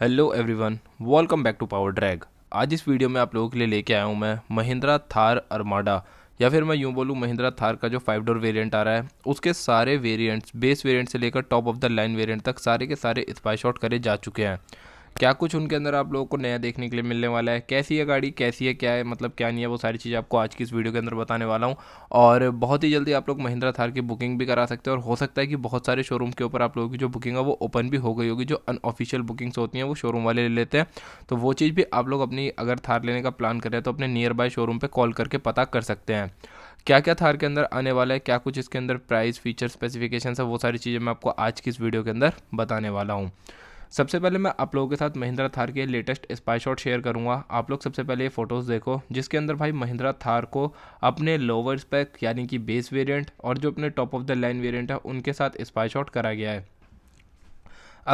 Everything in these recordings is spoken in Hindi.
hello everyone welcome back to power drag आज इस वीडियो में आप लोगों के लिए लेके आया हूँ मैं महिंद्रा थार अरमाडा या फिर मैं यूँ बोलूँ महिंद्रा थार का जो फाइव डोर वेरिएंट आ रहा है उसके सारे वेरिएंट्स बेस वेरिएंट से लेकर top of the line variant तक सारे के सारे स्पाई शॉट करे जा चुके हैं क्या कुछ उनके अंदर आप लोगों को नया देखने के लिए मिलने वाला है कैसी है गाड़ी कैसी है क्या है मतलब क्या नहीं है वो सारी चीज़ आपको आज की इस वीडियो के अंदर बताने वाला हूँ और बहुत ही जल्दी आप लोग महिंद्रा थार की बुकिंग भी करा सकते हैं और हो सकता है कि बहुत सारे शोरूम के ऊपर आप लोगों की जो बुकिंग है वो ओपन भी हो गई होगी जो अनऑफिशियल बुकिंग्स होती हैं वो शोरूम वाले ले लेते हैं तो वो चीज़ भी आप लोग अपनी अगर थार लेने का प्लान कर रहे हैं तो अपने नियर बाय शोरूम पर कॉल करके पता कर सकते हैं क्या क्या थार के अंदर आने वाला है क्या कुछ इसके अंदर प्राइस फीचर स्पेसिफिकेशन है वो सारी चीज़ें मैं आपको आज की इस वीडियो के अंदर बताने वाला हूँ सबसे पहले मैं आप लोगों के साथ महिंद्रा थार के लेटेस्ट स्पाई शॉट शेयर करूंगा आप लोग सबसे पहले ये फोटोज़ देखो जिसके अंदर भाई महिंद्रा थार को अपने लोअर स्पेक यानी कि बेस वेरिएंट और जो अपने top of the line variant है उनके साथ स्पाई शॉट करा गया है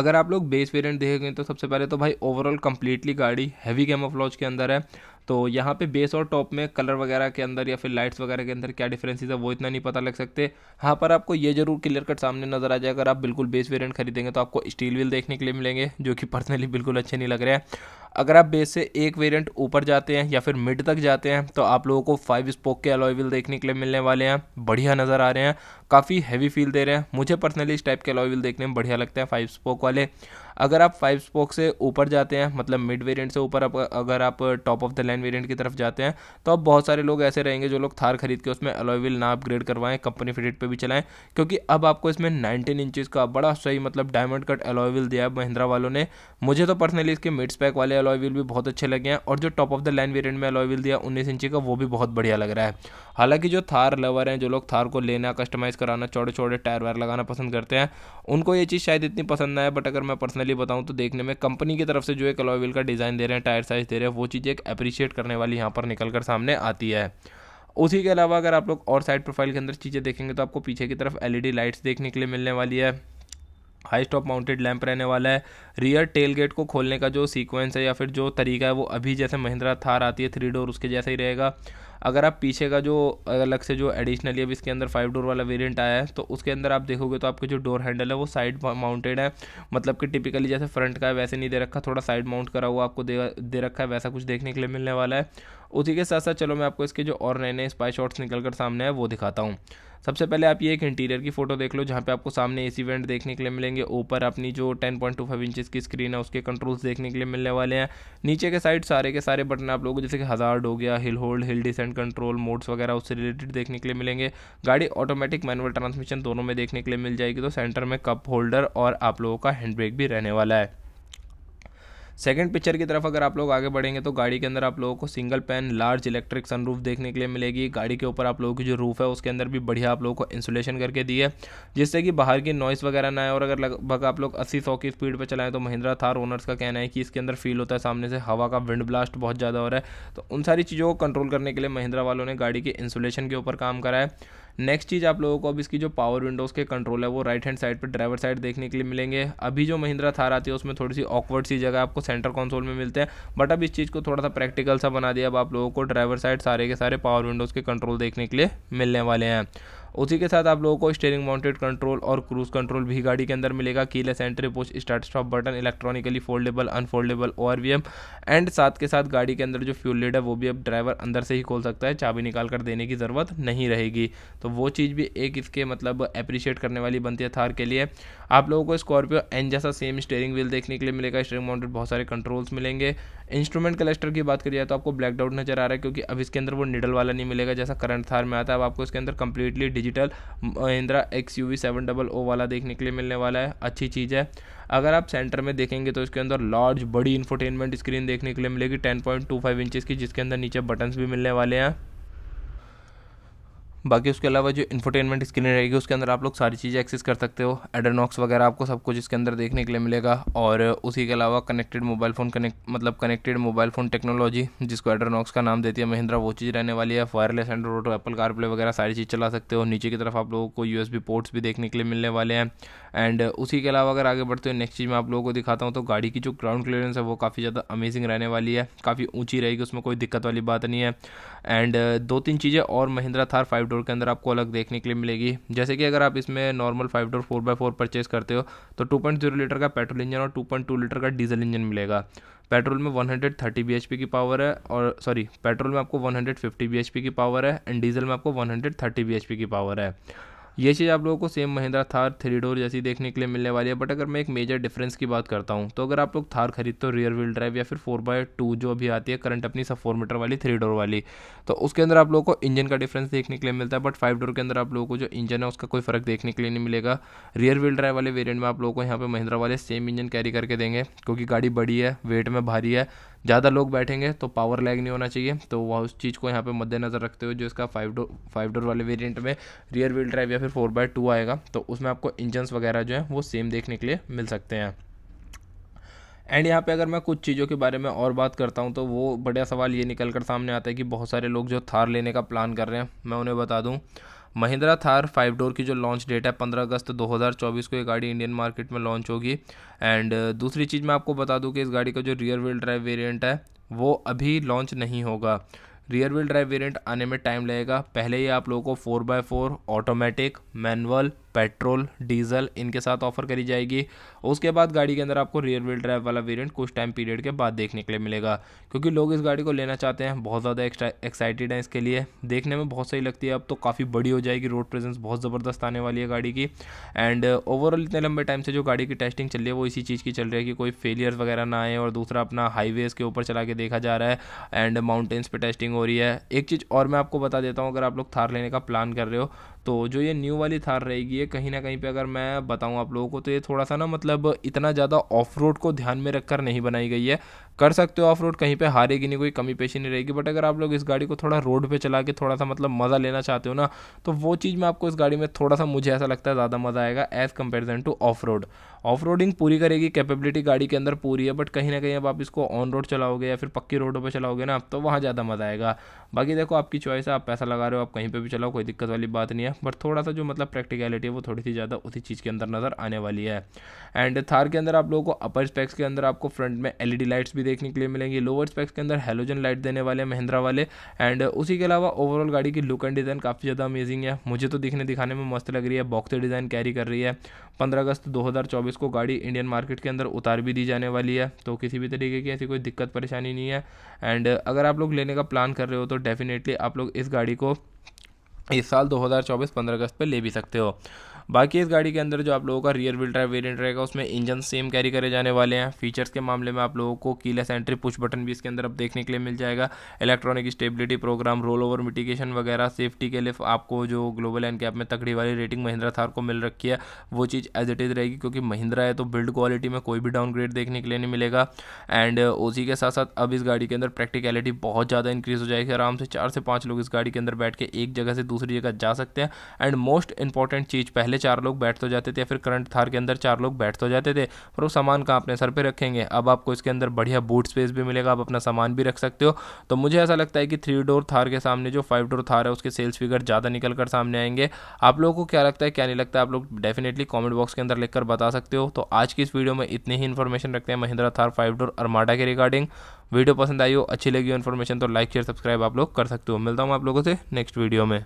अगर आप लोग बेस वेरिएंट देखेंगे तो सबसे पहले तो भाई ओवरऑल कम्प्लीटली गाड़ी हैवी कैमोफ्लॉज के अंदर है तो यहाँ पे बेस और टॉप में कलर वगैरह के अंदर या फिर लाइट्स वगैरह के अंदर क्या डिफरेंसेस है वो इतना नहीं पता लग सकते हाँ पर आपको ये जरूर क्लियर कट सामने नजर आ जाए अगर आप बिल्कुल बेस वेरिएंट खरीदेंगे तो आपको स्टील व्हील देखने के लिए मिलेंगे जो कि पर्सनली बिल्कुल अच्छे नहीं लग रहे हैं अगर आप बेस से एक वेरिएंट ऊपर जाते हैं या फिर मिड तक जाते हैं तो आप लोगों को फाइव स्पोक के अलॉय व्हील देखने के लिए मिलने वाले हैं बढ़िया नज़र आ रहे हैं काफ़ी हैवी फील दे रहे हैं मुझे पर्सनली इस टाइप के अलॉय व्हील देखने में बढ़िया लगते हैं फाइव स्पोक वाले अगर आप फाइव स्पोक से ऊपर जाते हैं मतलब मिड वेरिएंट से ऊपर अगर आप top of the line variant की तरफ जाते हैं तो अब बहुत सारे लोग ऐसे रहेंगे जो लोग थार खरीद के उसमें अलॉयविल ना अपग्रेड करवाएं कंपनी फिटेड पर भी चलाएं क्योंकि अब आपको इसमें नाइनटीन इंचज़ का बड़ा सही मतलब डायमंड कट अलॉयविल दिया है महिंद्रा वालों ने मुझे तो पर्सनली इसके मिड स्पैक वाले अलॉयविल भी बहुत अच्छे लगे हैं और जो top of the line variant में अलॉयविल दिया उन्नीस इंची का वो भी बहुत बढ़िया लग रहा है हालांकि जो थार लवर हैं जो लोग थार को लेना कस्टमाइज़ कराना छोटे छोटे टायर वायर लगाना पसंद करते हैं उनको ये चीज़ शायद इतनी पसंद ना है बट अगर मैं पर्सनली लिए बताऊँ तो देखने में कंपनी की तरफ से जो एक अलॉयविल का डिज़ाइन दे रहे हैं टायर साइज़ दे रहे हैं वो चीज़ एक अप्रिशिएट करने वाली यहाँ पर निकल कर सामने आती है उसी के अलावा अगर आप लोग और साइड प्रोफाइल के अंदर चीज़ें देखेंगे तो आपको पीछे की तरफ एलईडी लाइट्स देखने के लिए मिलने वाली है हाई स्टॉप माउंटेड लैंप रहने वाला है रियर टेल गेट को खोलने का जो सीक्वेंस है या फिर जो तरीका है वो अभी जैसे महिंद्रा थार आती है थ्री डोर उसके जैसा ही रहेगा अगर आप पीछे का जो अलग से जो एडिशनली अभी इसके अंदर फाइव डोर वाला वेरिएंट आया है तो उसके अंदर आप देखोगे तो आपके जो डोर हैंडल है वो साइड माउंटेड है मतलब कि टिपिकली जैसे फ्रंट का है वैसे नहीं दे रखा थोड़ा साइड माउंट करा हुआ आपको दे दे रखा है वैसा कुछ देखने के लिए मिलने वाला है उसी के साथ साथ चलो मैं आपको इसके जो और नए नए स्पाई शॉट्स निकल कर सामने है वो दिखाता हूँ सबसे पहले आप ये एक इंटीरियर की फ़ोटो देख लो जहाँ पे आपको सामने एसी वेंट देखने के लिए मिलेंगे ऊपर अपनी जो 10.25 पॉइंट की स्क्रीन है उसके कंट्रोल्स देखने के लिए मिलने वाले हैं नीचे के साइड सारे के सारे बटन आप लोगों को जैसे कि हज़ार्ड हो गया hill hold hill descent control modes वगैरह उससे रिलेटेड देखने के लिए मिलेंगे गाड़ी ऑटोमेटिक मैनुअल ट्रांसमिशन दोनों में देखने के लिए मिल जाएगी तो सेंटर में कप होल्डर और आप लोगों का हैंड ब्रेक भी रहने वाला है सेकंड पिक्चर की तरफ अगर आप लोग आगे बढ़ेंगे तो गाड़ी के अंदर आप लोगों को single pane large electric sunroof देखने के लिए मिलेगी गाड़ी के ऊपर आप लोगों की जो रूफ है उसके अंदर भी बढ़िया आप लोगों को इंसुलेशन करके दी है जिससे कि बाहर की नॉइस वगैरह ना आए और अगर लगभग आप लोग अस्सी सौ की स्पीड पर चलाएं तो महिंद्रा थार ओनर्स का कहना है कि इसके अंदर फील होता है सामने से हवा का विंड ब्लास्ट बहुत ज़्यादा हो रहा है तो उन सारी चीज़ों को कंट्रोल करने के लिए महिंद्रा वालों ने गाड़ी के इंसुलेशन के ऊपर काम करा है नेक्स्ट चीज़ आप लोगों को अब इसकी जो पावर विंडोज़ के कंट्रोल है वो राइट हैंड साइड पर ड्राइवर साइड देखने के लिए मिलेंगे अभी जो महिंद्रा थार आती है उसमें थोड़ी सी ऑकवर्ड सी जगह आपको सेंटर कंसोल में मिलते हैं बट अब इस चीज़ को थोड़ा सा प्रैक्टिकल सा बना दिया अब आप लोगों को ड्राइवर साइड सारे के सारे पावर विंडोज़ के कंट्रोल देखने के लिए मिलने वाले हैं उसी के साथ आप लोगों को स्टेयरिंग माउंटेड कंट्रोल और क्रूज कंट्रोल भी गाड़ी के अंदर मिलेगा keyless entry push start stop button electronically foldable unfoldable ओ एंड साथ के साथ गाड़ी के अंदर जो फ्यूल लीड है वो भी अब ड्राइवर अंदर से ही खोल सकता है चाबी निकाल कर देने की ज़रूरत नहीं रहेगी तो वो चीज़ भी एक इसके मतलब अप्रिशिएट करने वाली बनती है थार के लिए आप लोगों को स्कॉर्पियो एन जैसा सेम स्टेयरिंग व्हील देखने के लिए मिलेगा स्टेयरिंग माउंटेड बहुत सारे कंट्रोल्स मिलेंगे इंस्ट्रूमेंट क्लस्टर की बात करिए तो आपको ब्लैकडाउट नजर आ रहा है क्योंकि अब इसके अंदर वो निडल वाला नहीं मिलेगा जैसा करंट थार में आता है अब आपको इसके अंदर completely digital Mahindra X U V seven double O वाला देखने के लिए मिलने वाला है अच्छी चीज़ है अगर आप सेंटर में देखेंगे तो इसके अंदर लार्ज बड़ी इन्फोटेनमेंट स्क्रीन देखने के लिए मिलेगी ten point two five inches की जिसके अंदर नीचे बटन्स भी मिलने वाले हैं बाकी उसके अलावा जो इन्फोटेनमेंट स्क्रीन रहेगी उसके अंदर आप लोग सारी चीज़ें एक्सेस कर सकते हो एडरनॉक्स वगैरह आपको सब कुछ इसके अंदर देखने के लिए मिलेगा और उसी के अलावा कनेक्टेड मोबाइल फ़ोन कनेक्ट मतलब कनेक्टेड मोबाइल फ़ोन टेक्नोलॉजी जिसको एडनॉक्स का नाम देती है महिंद्रा वो चीज़ रहने वाली है वायरलेस एंड्रोड एप्पल कारप्ले वगैरह सारी चीज़ चला सकते हो नीचे की तरफ आप लोगों को यू पोर्ट्स भी देखने के लिए मिलने वाले हैं एंड उसी के अलावा अगर आगे बढ़ते हो नेक्स्ट चीज़ मैं आप लोगों को दिखाता हूँ तो गाड़ी की जो ग्राउंड क्लियरेंस है वो काफ़ी ज़्यादा अमेजिंग रहने वाली है काफ़ी ऊँची रहेगी उसमें कोई दिक्कत वाली बात नहीं है एंड दो तीन चीज़ें और महिंद्रा थार फाइव डोर के अंदर आपको अलग देखने के लिए मिलेगी जैसे कि अगर आप इसमें normal five door four by four purchase करते हो तो टू पॉइंट जीरो लीटर का पेट्रोल इंजन और टू पॉइंट टू लीटर का डीजल इंजन मिलेगा पेट्रोल में one hundred thirty B H P की पावर है और सॉरी पेट्रोल में आपको one hundred fifty B H P की पावर है एंड डीजल में आपको one hundred thirty B H P की पावर है ये चीज़ आप लोगों को same Mahindra Thar three door जैसी देखने के लिए मिलने वाली है बट अगर मैं एक मेजर डिफरेंस की बात करता हूँ तो अगर आप लोग थार खरीदते हो रियर व्हील ड्राइव या फिर फोर बाय टू जो अभी आती है करंट अपनी सब फोर मीटर वाली थ्री डोर वाली तो उसके अंदर आप लोगों को इंजन का डिफरेंस देखने के लिए मिलता है बट फाइव डोर के अंदर आप लोगों को जो इंजन है उसका कोई फर्क देखने के लिए नहीं मिलेगा रियर व्हील ड्राइव वाले वेरियंट में आप लोगों को यहाँ पर महिंद्रा वाले सेम इंजन कैरी करके देंगे क्योंकि गाड़ी बड़ी है वेट में भारी है ज़्यादा लोग बैठेंगे तो पावर लैग नहीं होना चाहिए तो वह उस चीज़ को यहाँ पे मद्देनजर रखते हुए जो इसका फाइव डोर फाइव डोर वाले वेरिएंट में रियर व्हील ड्राइव या फिर फोर बाय टू आएगा तो उसमें आपको इंजनस वगैरह जो है वो सेम देखने के लिए मिल सकते हैं एंड यहाँ पे अगर मैं कुछ चीज़ों के बारे में और बात करता हूँ तो वो बढ़िया सवाल ये निकल कर सामने आता है कि बहुत सारे लोग जो थार लेने का प्लान कर रहे हैं मैं उन्हें बता दूँ महिंद्रा थार फाइव डोर की जो लॉन्च डेट है पंद्रह अगस्त चौबीस को ये गाड़ी इंडियन मार्केट में लॉन्च होगी एंड uh, दूसरी चीज़ मैं आपको बता दूँ कि इस गाड़ी का जो रियर व्हील ड्राइव वेरियंट है वो अभी लॉन्च नहीं होगा रियर व्हील ड्राइव वेरिएंट आने में टाइम लगेगा पहले ही आप लोगों को four by four automatic manual petrol diesel इनके साथ ऑफर करी जाएगी उसके बाद गाड़ी के अंदर आपको रियर व्हील ड्राइव वाला वेरिएंट कुछ टाइम पीरियड के बाद देखने के लिए मिलेगा क्योंकि लोग इस गाड़ी को लेना चाहते हैं बहुत ज़्यादा एक्साइटेड हैं इसके लिए देखने में बहुत सही लगती है अब तो काफ़ी बड़ी हो जाएगी रोड प्रेजेंस बहुत ज़बरदस्त आने वाली है गाड़ी की एंड ओवरऑल uh, इतने लंबे टाइम से जो गाड़ी की टेस्टिंग चल रही है वो इसी चीज़ की चल रही है कि कोई फेलियर्स वगैरह ना आए और दूसरा अपना हाईवेज़ के ऊपर चला के देखा जा रहा है एंड माउंटेन्स पर टेस्टिंग हो रही है एक चीज़ और मैं आपको बता देता हूँ अगर आप लोग थार लेने का प्लान कर रहे हो तो जो ये न्यू वाली थार रहेगी ये कहीं ना कहीं पे अगर मैं बताऊँ आप लोगों को तो ये थोड़ा सा ना मतलब इतना ज़्यादा ऑफ रोड को ध्यान में रखकर नहीं बनाई गई है कर सकते हो ऑफ रोड कहीं पे हारेगी नहीं कोई कमी पेशी नहीं रहेगी बट अगर आप लोग इस गाड़ी को थोड़ा रोड पे चला के थोड़ा सा मतलब मज़ा लेना चाहते हो ना तो वो चीज़ में आपको इस गाड़ी में थोड़ा सा मुझे ऐसा लगता है ज़्यादा मज़ा आएगा as comparison to off road off roading पूरी करेगी कैपेबिलिटी गाड़ी के अंदर पूरी है बट कहीं ना कहीं अब आप इसको ऑन रोड चलाओगे या फिर पक्की रोडों पर चलाओगे ना तो वहाँ ज़्यादा मज़ा आएगा बाकी देखो आपकी चॉइस है आप पैसा लगा रहे हो आप कहीं पर भी चलाओ कोई दिक्कत वाली बात नहीं है बट थोड़ा सा जो मतलब प्रैक्टिकलिटी है वो थोड़ी सी ज़्यादा उसी चीज़ के अंदर नज़र आने वाली है एंड थार के अंदर आप लोगों को अपर स्पेक्स के अंदर आपको फ्रंट में एलईडी लाइट्स भी देखने के लिए मिलेंगे लोअर स्पेक्स के अंदर हेलोजन लाइट देने वाले महिंद्रा वाले एंड उसी के अलावा ओवरऑल गाड़ी की लुक एंड डिज़ाइन काफ़ी ज़्यादा अमेजिंग है मुझे तो दिखने दिखाने में मस्त लग रही है बॉक्स डिज़ाइन कैरी कर रही है पंद्रह अगस्त दो को गाड़ी इंडियन मार्केट के अंदर उतार भी दी जाने वाली है तो किसी भी तरीके की ऐसी कोई दिक्कत परेशानी नहीं है एंड अगर आप लोग लेने का प्लान कर रहे हो तो डेफिनेटली आप लोग इस गाड़ी को इस साल 2024 15 अगस्त पर ले भी सकते हो बाकी इस गाड़ी के अंदर जो आप लोगों का रियर व्हील ड्राइव वेरियंट रहेगा उसमें इंजन सेम कैरी करे जाने वाले हैं फीचर्स के मामले में आप लोगों को कीलेस एंट्री पुश बटन भी इसके अंदर अब देखने के लिए मिल जाएगा electronic stability programme roll over mitigation वगैरह सेफ्टी के लिए आपको जो ग्लोबल एंड कैप में तकड़ी वाली रेटिंग महिंद्रा थार को मिल रखी है वो चीज़ एज इट इज़ रहेगी क्योंकि महिंद्रा है तो बिल्ड क्वालिटी में कोई भी डाउनग्रेड देखने के लिए नहीं मिलेगा एंड उसी uh, के साथ साथ अब इस गाड़ी के अंदर प्रैक्टिकलिटी बहुत ज़्यादा इंक्रीज़ हो जाएगी आराम से चार से पाँच लोग इस गाड़ी के अंदर बैठ के एक जगह से दूसरी जगह जा सकते हैं एंड मोस्ट इंपॉर्टेंट चीज़ पहले चार लोग बैठ तो जाते थे या फिर करंट थार के अंदर चार लोग बैठ तो जाते थे पर वो सामान कहाँ अपने सर पर रखेंगे अब आपको इसके अंदर बढ़िया बूट स्पेस भी मिलेगा आप अपना सामान भी रख सकते हो तो मुझे ऐसा लगता है कि थ्री डोर थार के सामने जो फाइव डोर थार है उसके सेल्स फिगर ज़्यादा निकल कर सामने आएंगे आप लोगों को क्या लगता है क्या नहीं लगता आप लोग डेफिनेटली कॉमेंट बॉक्स के अंदर लिखकर बता सकते हो तो आज की इस वीडियो में इतनी ही इन्फॉर्मेशन रखते हैं Mahindra Thar five door Armada के रिगार्डिंग वीडियो पसंद आई हो अच्छी लगी हो इन्फॉर्मेशन तो लाइक शेयर सब्सक्राइब आप लोग कर सकते हो मिलता हूँ आप लोगों से नेक्स्ट वीडियो में